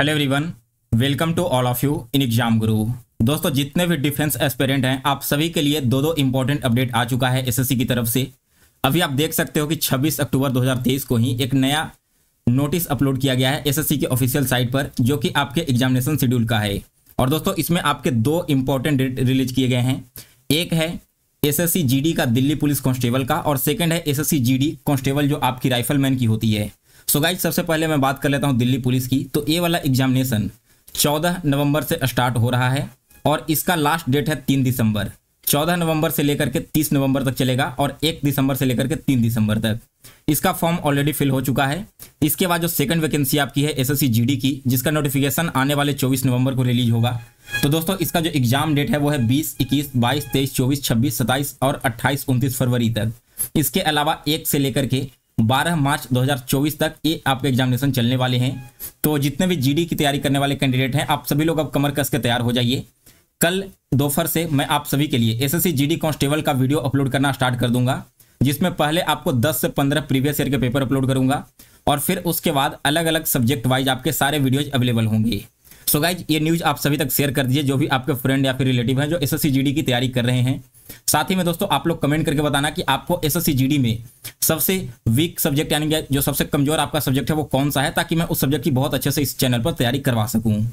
hello everyone welcome to all of you in exam guru दोस्तों जितने भी डिफेंस एस्पेरेंट हैं आप सभी के लिए दो दो इम्पोर्टेंट अपडेट आ चुका है एसएससी की तरफ से अभी आप देख सकते हो कि 26 अक्टूबर 2023 को ही एक नया नोटिस अपलोड किया गया है एसएससी के ऑफिशियल साइट पर जो कि आपके एग्जामिनेशन शेड्यूल का है और दोस्तों इसमें आपके दो इंपॉर्टेंट डेट रिलीज किए गए हैं एक है एस एस का दिल्ली पुलिस कॉन्स्टेबल का और सेकेंड है एस एस कांस्टेबल जो आपकी राइफलमैन की होती है सो गाइज सबसे पहले मैं बात कर लेता हूँ दिल्ली पुलिस की तो ये वाला एग्जामिनेशन चौदह नवंबर से स्टार्ट हो रहा है और इसका लास्ट डेट है तीन दिसंबर चौदह नवंबर से लेकर के तीस नवंबर तक चलेगा और एक दिसंबर से लेकर के तीन दिसंबर तक इसका फॉर्म ऑलरेडी फिल हो चुका है इसके बाद जो सेकंड वैकेंसी आपकी है एस एस की जिसका नोटिफिकेशन आने वाले 24 नवंबर को रिलीज होगा तो दोस्तों इसका जो एग्जाम डेट है वो है बीस इक्कीस बाईस तेईस चौबीस छब्बीस 27 और अट्ठाईस उनतीस फरवरी तक इसके अलावा एक से लेकर के 12 मार्च 2024 तक ये आपके एग्जामिनेशन चलने वाले हैं तो जितने भी डी की तैयारी करने वाले कैंडिडेट हैं आप सभी लोग अब कमर कस के तैयार हो जाइए कल दोपहर से मैं आप सभी के लिए जी डी कांस्टेबल का वीडियो अपलोड करना स्टार्ट कर दूंगा जिसमें पहले आपको 10 से 15 प्रीवियस ईयर के पेपर अपलोड करूंगा और फिर उसके बाद अलग अलग सब्जेक्ट वाइज आपके सारे वीडियोज अवेलेबल होंगे सो गाइज ये न्यूज़ आप सभी तक शेयर कर दीजिए जो भी आपके फ्रेंड या फिर रिलेटिव हैं जो एस एस की तैयारी कर रहे हैं साथ ही में दोस्तों आप लोग कमेंट करके बताना कि आपको एस एस में सबसे वीक सब्जेक्ट यानी जो सबसे कमजोर आपका सब्जेक्ट है वो कौन सा है ताकि मैं उस सब्जेक्ट की बहुत अच्छे से इस चैनल पर तैयारी करवा सकूँ